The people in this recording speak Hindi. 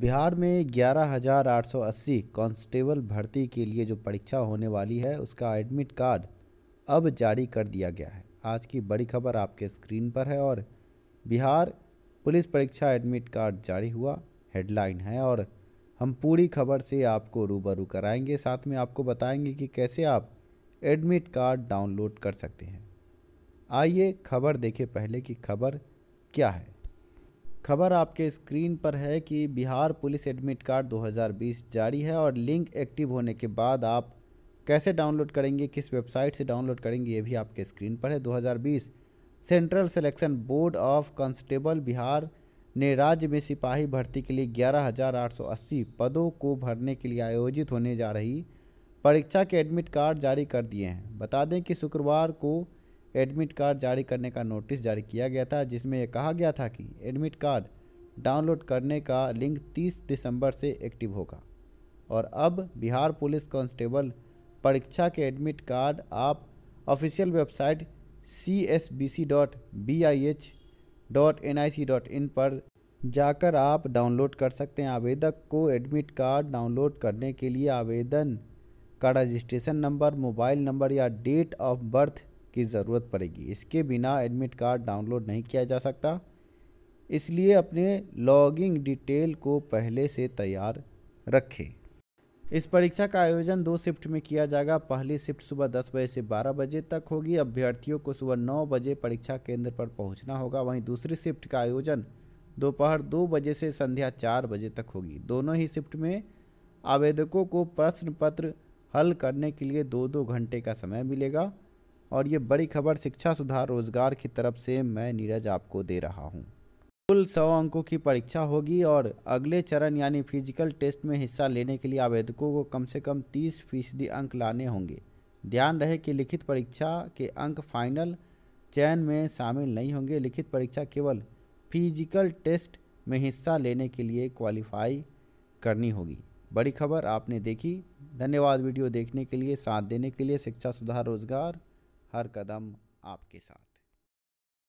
बिहार में 11,880 कांस्टेबल भर्ती के लिए जो परीक्षा होने वाली है उसका एडमिट कार्ड अब जारी कर दिया गया है आज की बड़ी खबर आपके स्क्रीन पर है और बिहार पुलिस परीक्षा एडमिट कार्ड जारी हुआ हेडलाइन है और हम पूरी खबर से आपको रूबरू कराएंगे साथ में आपको बताएंगे कि कैसे आप एडमिट कार्ड डाउनलोड कर सकते हैं आइए खबर देखें पहले कि खबर क्या है खबर आपके स्क्रीन पर है कि बिहार पुलिस एडमिट कार्ड 2020 जारी है और लिंक एक्टिव होने के बाद आप कैसे डाउनलोड करेंगे किस वेबसाइट से डाउनलोड करेंगे ये भी आपके स्क्रीन पर है 2020 central selection board of constable Bihar ने राज्य में सिपाही भर्ती के लिए 11,880 पदों को भरने के लिए आयोजित होने जा रही परीक्षा के एडमिट कार्ड जारी कर दिए हैं बता दें कि शुक्रवार को एडमिट कार्ड जारी करने का नोटिस जारी किया गया था जिसमें यह कहा गया था कि एडमिट कार्ड डाउनलोड करने का लिंक 30 दिसंबर से एक्टिव होगा और अब बिहार पुलिस कांस्टेबल परीक्षा के एडमिट कार्ड आप official website C S B C dot B I H dot N I C dot in पर जाकर आप डाउनलोड कर सकते हैं आवेदक को एडमिट कार्ड डाउनलोड करने के लिए आवेदन का रजिस्ट्रेशन नंबर मोबाइल नंबर या डेट ऑफ बर्थ की ज़रूरत पड़ेगी इसके बिना एडमिट कार्ड डाउनलोड नहीं किया जा सकता इसलिए अपने लॉगिंग डिटेल को पहले से तैयार रखें इस परीक्षा का आयोजन दो शिफ्ट में किया जाएगा पहली शिफ्ट सुबह 10 बजे से 12 बजे तक होगी अभ्यर्थियों को सुबह 9 बजे परीक्षा केंद्र पर पहुंचना होगा वहीं दूसरी शिफ्ट का आयोजन दोपहर 2 बजे से संध्या 4 बजे तक होगी दोनों ही शिफ्ट में आवेदकों को प्रश्न पत्र हल करने के लिए दो दो घंटे का समय मिलेगा और ये बड़ी खबर शिक्षा सुधार रोजगार की तरफ से मैं नीरज आपको दे रहा हूँ कुल सौ अंकों की परीक्षा होगी और अगले चरण यानी फिजिकल टेस्ट में हिस्सा लेने के लिए आवेदकों को कम से कम तीस फीसदी अंक लाने होंगे ध्यान रहे कि लिखित परीक्षा के अंक फाइनल चयन में शामिल नहीं होंगे लिखित परीक्षा केवल फिजिकल टेस्ट में हिस्सा लेने के लिए क्वालिफाई करनी होगी बड़ी खबर आपने देखी धन्यवाद वीडियो देखने के लिए साथ देने के लिए शिक्षा सुधार रोजगार हर कदम आपके साथ